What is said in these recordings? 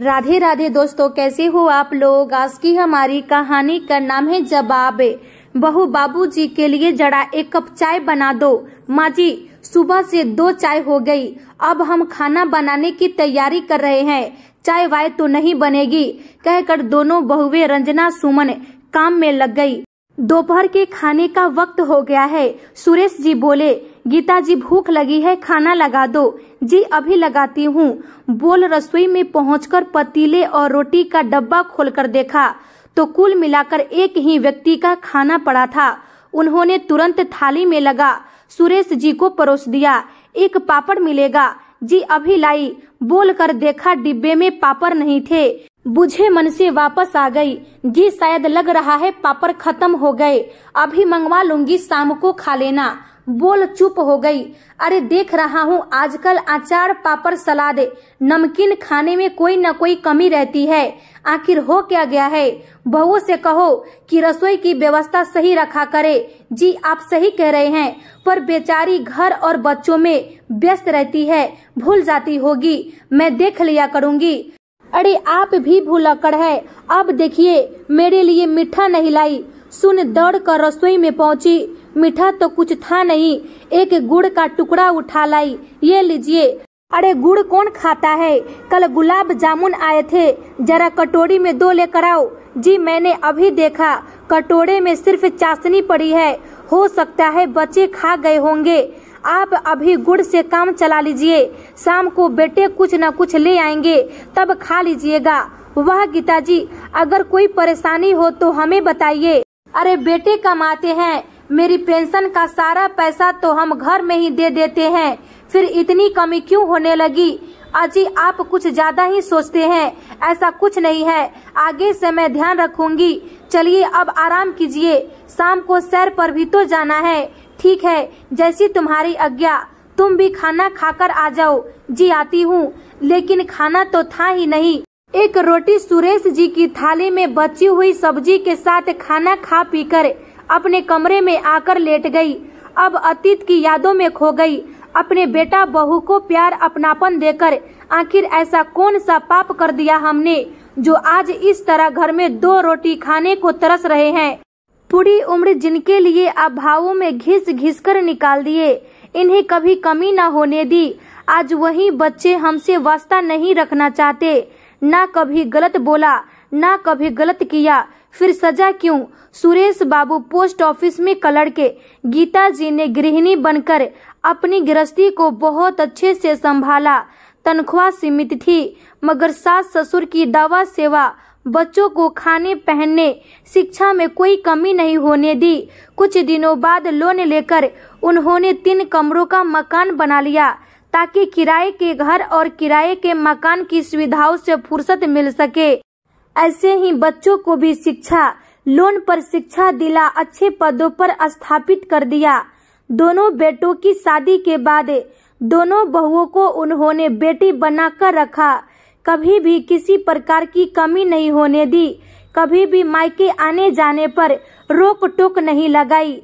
राधे राधे दोस्तों कैसे हो आप लोग आज की हमारी कहानी का नाम है जवाब बहू बाबूजी के लिए जरा एक कप चाय बना दो माँ जी सुबह से दो चाय हो गई अब हम खाना बनाने की तैयारी कर रहे हैं चाय वाय तो नहीं बनेगी कहकर दोनों बहुए रंजना सुमन काम में लग गई दोपहर के खाने का वक्त हो गया है सुरेश जी बोले गीता जी भूख लगी है खाना लगा दो जी अभी लगाती हूँ बोल रसोई में पहुंचकर पतीले और रोटी का डब्बा खोलकर देखा तो कुल मिलाकर एक ही व्यक्ति का खाना पड़ा था उन्होंने तुरंत थाली में लगा सुरेश जी को परोस दिया एक पापड़ मिलेगा जी अभी लाई बोल कर देखा डिब्बे में पापड़ नहीं थे बुझे मन से वापस आ गई जी शायद लग रहा है पापड़ खत्म हो गए अभी मंगवा लूंगी शाम को खा लेना बोल चुप हो गई अरे देख रहा हूँ आजकल अचार पापड़ सलादे नमकीन खाने में कोई न कोई कमी रहती है आखिर हो क्या गया है बहू से कहो कि रसोई की व्यवस्था सही रखा करे जी आप सही कह रहे हैं पर बेचारी घर और बच्चों में व्यस्त रहती है भूल जाती होगी मैं देख लिया करूँगी अरे आप भी कर है अब देखिए मेरे लिए मीठा नहीं लाई सुन दौड़ कर रसोई में पहुँची मीठा तो कुछ था नहीं एक गुड़ का टुकड़ा उठा लाई ये लीजिए अरे गुड़ कौन खाता है कल गुलाब जामुन आए थे जरा कटोरी में दो लेकर आओ जी मैंने अभी देखा कटोरे में सिर्फ चाशनी पड़ी है हो सकता है बच्चे खा गए होंगे आप अभी गुड़ से काम चला लीजिए शाम को बेटे कुछ न कुछ ले आएंगे तब खा लीजिएगा वह गीता जी अगर कोई परेशानी हो तो हमें बताइए अरे बेटे कमाते हैं मेरी पेंशन का सारा पैसा तो हम घर में ही दे देते हैं फिर इतनी कमी क्यों होने लगी अजी आप कुछ ज्यादा ही सोचते हैं ऐसा कुछ नहीं है आगे से मैं ध्यान रखूंगी चलिए अब आराम कीजिए शाम को सैर पर भी तो जाना है ठीक है जैसी तुम्हारी आज्ञा तुम भी खाना खाकर आ जाओ जी आती हूँ लेकिन खाना तो था ही नहीं एक रोटी सुरेश जी की थाली में बची हुई सब्जी के साथ खाना खा पीकर अपने कमरे में आकर लेट गई अब अतीत की यादों में खो गई अपने बेटा बहू को प्यार अपनापन देकर आखिर ऐसा कौन सा पाप कर दिया हमने जो आज इस तरह घर में दो रोटी खाने को तरस रहे हैं पूरी उम्र जिनके लिए अभावों में घिस घिस कर निकाल दिए इन्हें कभी कमी न होने दी आज वही बच्चे हमसे वास्ता नहीं रखना चाहते ना कभी गलत बोला ना कभी गलत किया फिर सजा क्यों सुरेश बाबू पोस्ट ऑफिस में कलर के गीता जी ने गृहिणी बनकर अपनी गृहस्थी को बहुत अच्छे से संभाला तनख्वाह सीमित थी मगर सास ससुर की दवा सेवा बच्चों को खाने पहनने शिक्षा में कोई कमी नहीं होने दी कुछ दिनों बाद लोन लेकर उन्होंने तीन कमरों का मकान बना लिया ताकि किराए के घर और किराए के मकान की सुविधाओं से फुर्सत मिल सके ऐसे ही बच्चों को भी शिक्षा लोन पर शिक्षा दिला अच्छे पदों पर स्थापित कर दिया दोनों बेटों की शादी के बाद दोनों बहुओं को उन्होंने बेटी बनाकर रखा कभी भी किसी प्रकार की कमी नहीं होने दी कभी भी मायके आने जाने पर रोक टोक नहीं लगाई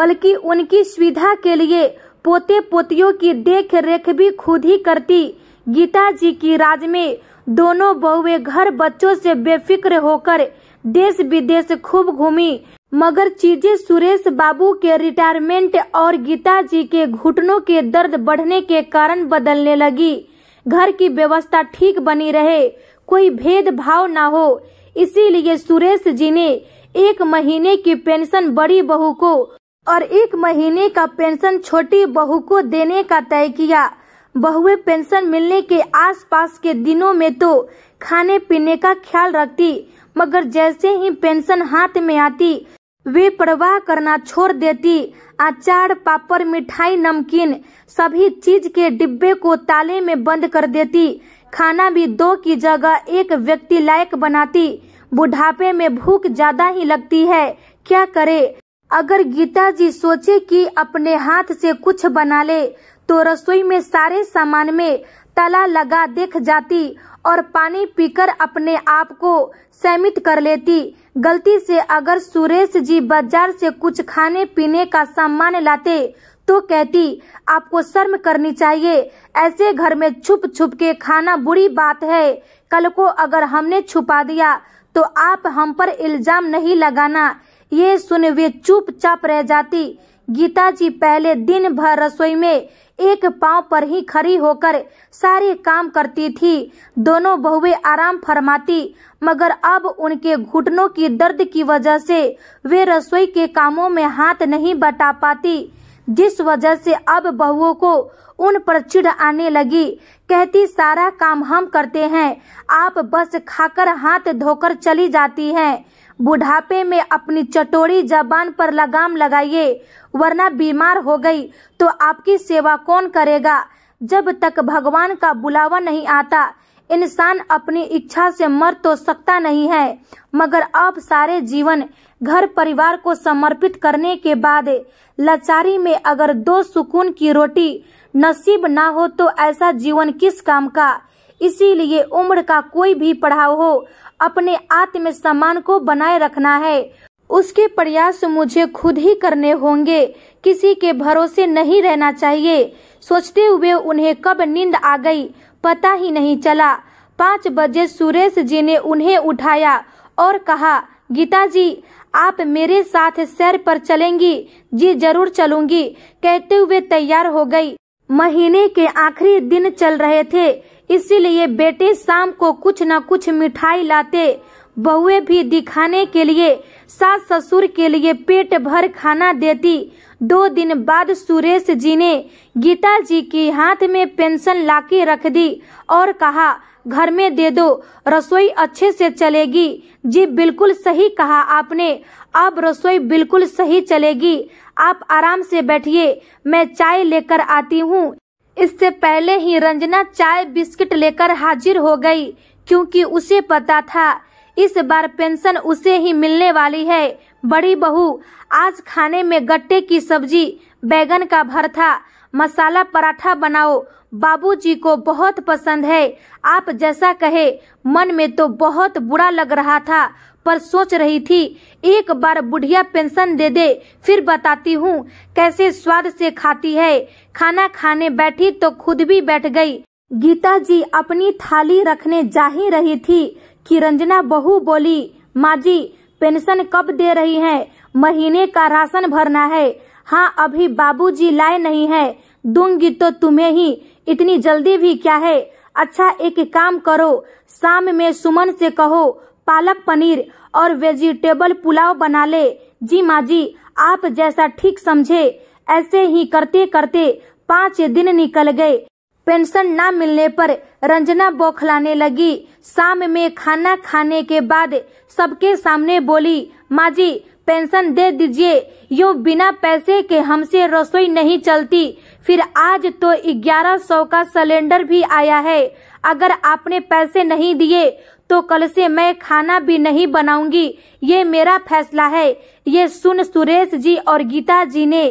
बल्कि उनकी सुविधा के लिए पोते पोतियों की देख रेख भी खुद ही करती गीता जी की राज में दोनों बहुए घर बच्चों से बेफिक्र होकर देश विदेश खूब घूमी मगर चीजें सुरेश बाबू के रिटायरमेंट और गीता जी के घुटनों के दर्द बढ़ने के कारण बदलने लगी घर की व्यवस्था ठीक बनी रहे कोई भेदभाव ना हो इसीलिए सुरेश जी ने एक महीने की पेंशन बड़ी बहू को और एक महीने का पेंशन छोटी बहू को देने का तय किया बहुए पेंशन मिलने के आसपास के दिनों में तो खाने पीने का ख्याल रखती मगर जैसे ही पेंशन हाथ में आती वे परवाह करना छोड़ देती अचार पापड़ मिठाई नमकीन सभी चीज के डिब्बे को ताले में बंद कर देती खाना भी दो की जगह एक व्यक्ति लायक बनाती बुढ़ापे में भूख ज्यादा ही लगती है क्या करे अगर गीता जी सोचे कि अपने हाथ से कुछ बना ले तो रसोई में सारे सामान में ताला लगा देख जाती और पानी पीकर अपने आप को सहमित कर लेती गलती से अगर सुरेश जी बाजार से कुछ खाने पीने का सामान लाते तो कहती आपको शर्म करनी चाहिए ऐसे घर में छुप छुप के खाना बुरी बात है कल को अगर हमने छुपा दिया तो आप हम पर इल्जाम नहीं लगाना ये सुन वे चुप चाप रह जाती गीता जी पहले दिन भर रसोई में एक पांव पर ही खड़ी होकर सारे काम करती थी दोनों बहुएं आराम फरमाती मगर अब उनके घुटनों की दर्द की वजह से वे रसोई के कामों में हाथ नहीं बटा पाती जिस वजह से अब बहुओं को उन पर चिड़ आने लगी कहती सारा काम हम करते हैं आप बस खाकर हाथ धोकर चली जाती हैं बुढ़ापे में अपनी चटोरी जबान पर लगाम लगाइए वरना बीमार हो गई तो आपकी सेवा कौन करेगा जब तक भगवान का बुलावा नहीं आता इंसान अपनी इच्छा से मर तो सकता नहीं है मगर आप सारे जीवन घर परिवार को समर्पित करने के बाद लाचारी में अगर दो सुकून की रोटी नसीब ना हो तो ऐसा जीवन किस काम का इसीलिए उम्र का कोई भी पढ़ाव हो अपने आत्म सम्मान को बनाए रखना है उसके प्रयास मुझे खुद ही करने होंगे किसी के भरोसे नहीं रहना चाहिए सोचते हुए उन्हें कब नींद आ गई पता ही नहीं चला पाँच बजे सुरेश जी ने उन्हें उठाया और कहा गीता जी आप मेरे साथ सैर पर चलेंगी जी जरूर चलूंगी कहते हुए तैयार हो गई महीने के आखिरी दिन चल रहे थे इसीलिए बेटे शाम को कुछ न कुछ मिठाई लाते बहुए भी दिखाने के लिए सास ससुर के लिए पेट भर खाना देती दो दिन बाद सुरेश जी ने गीता जी के हाथ में पेंशन लाके रख दी और कहा घर में दे दो रसोई अच्छे से चलेगी जी बिल्कुल सही कहा आपने अब रसोई बिल्कुल सही चलेगी आप आराम से बैठिए मैं चाय लेकर आती हूँ इससे पहले ही रंजना चाय बिस्किट लेकर हाजिर हो गई क्योंकि उसे पता था इस बार पेंशन उसे ही मिलने वाली है बड़ी बहू आज खाने में गट्टे की सब्जी बैगन का था मसाला पराठा बनाओ बाबूजी को बहुत पसंद है आप जैसा कहे मन में तो बहुत बुरा लग रहा था पर सोच रही थी एक बार बुढ़िया पेंशन दे दे फिर बताती हूँ कैसे स्वाद से खाती है खाना खाने बैठी तो खुद भी बैठ गई गीता जी अपनी थाली रखने जा ही रही थी कि रंजना बहू बोली माँ जी पेंशन कब दे रही है महीने का राशन भरना है हाँ अभी बाबू जी लाए नहीं है दूंगी तो तुम्हें ही इतनी जल्दी भी क्या है अच्छा एक काम करो शाम में सुमन से कहो पालक पनीर और वेजिटेबल पुलाव बना ले जी माँ जी आप जैसा ठीक समझे ऐसे ही करते करते पाँच दिन निकल गए पेंशन न मिलने पर रंजना बौखलाने लगी शाम में खाना खाने के बाद सबके सामने बोली माँ जी पेंशन दे दीजिए यूँ बिना पैसे के हमसे रसोई नहीं चलती फिर आज तो ग्यारह सौ का सिलेंडर भी आया है अगर आपने पैसे नहीं दिए तो कल से मैं खाना भी नहीं बनाऊंगी ये मेरा फैसला है ये सुन सुरेश जी और गीता जी ने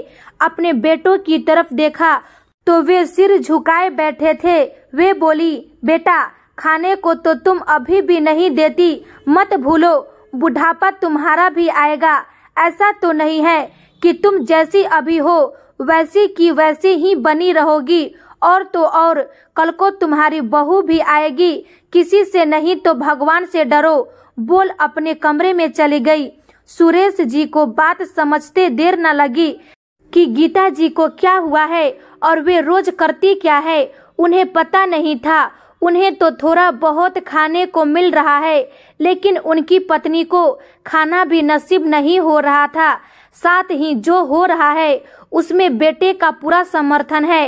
अपने बेटों की तरफ देखा तो वे सिर झुकाए बैठे थे वे बोली बेटा खाने को तो तुम अभी भी नहीं देती मत भूलो बुढ़ापा तुम्हारा भी आएगा ऐसा तो नहीं है कि तुम जैसी अभी हो वैसी की वैसी ही बनी रहोगी और तो और कल को तुम्हारी बहू भी आएगी किसी से नहीं तो भगवान से डरो बोल अपने कमरे में चली गई सुरेश जी को बात समझते देर न लगी कि गीता जी को क्या हुआ है और वे रोज करती क्या है उन्हें पता नहीं था उन्हें तो थोड़ा बहुत खाने को मिल रहा है लेकिन उनकी पत्नी को खाना भी नसीब नहीं हो रहा था साथ ही जो हो रहा है उसमें बेटे का पूरा समर्थन है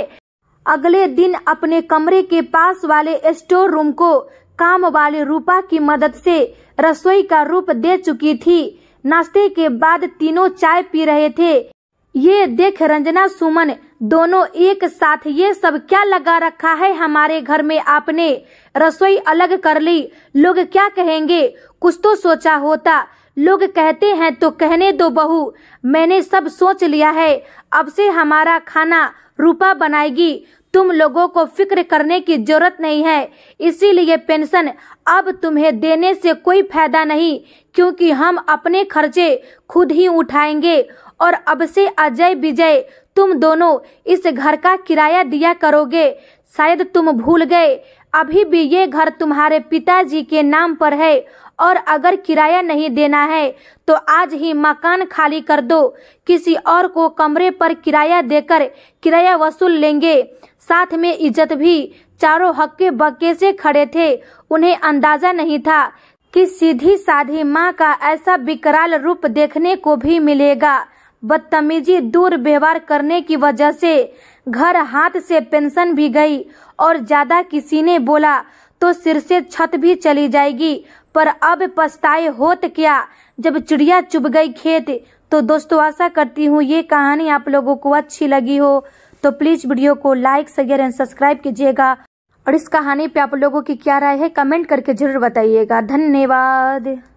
अगले दिन अपने कमरे के पास वाले स्टोर रूम को काम वाले रूपा की मदद से रसोई का रूप दे चुकी थी नाश्ते के बाद तीनों चाय पी रहे थे ये देख रंजना सुमन दोनों एक साथ ये सब क्या लगा रखा है हमारे घर में आपने रसोई अलग कर ली लोग क्या कहेंगे कुछ तो सोचा होता लोग कहते हैं तो कहने दो बहू मैंने सब सोच लिया है अब से हमारा खाना रूपा बनाएगी तुम लोगों को फिक्र करने की जरूरत नहीं है इसीलिए पेंशन अब तुम्हें देने से कोई फायदा नहीं क्योंकि हम अपने खर्चे खुद ही उठाएंगे और अब से अजय विजय तुम दोनों इस घर का किराया दिया करोगे शायद तुम भूल गए अभी भी ये घर तुम्हारे पिताजी के नाम पर है और अगर किराया नहीं देना है तो आज ही मकान खाली कर दो किसी और को कमरे पर किराया देकर किराया वसूल लेंगे साथ में इज्जत भी चारों हक्के बक्के से खड़े थे उन्हें अंदाजा नहीं था कि सीधी साधी माँ का ऐसा विकराल रूप देखने को भी मिलेगा बदतमीजी दूर व्यवहार करने की वजह से घर हाथ से पेंशन भी गई और ज्यादा किसी ने बोला तो सिर से छत भी चली जाएगी पर अब पछताए होत क्या जब चिड़िया चुभ गई खेत तो दोस्तों आशा करती हूँ ये कहानी आप लोगों को अच्छी लगी हो तो प्लीज वीडियो को लाइक शेयर एंड सब्सक्राइब कीजिएगा और इस कहानी पे आप लोगों की क्या राय है कमेंट करके जरूर बताइएगा धन्यवाद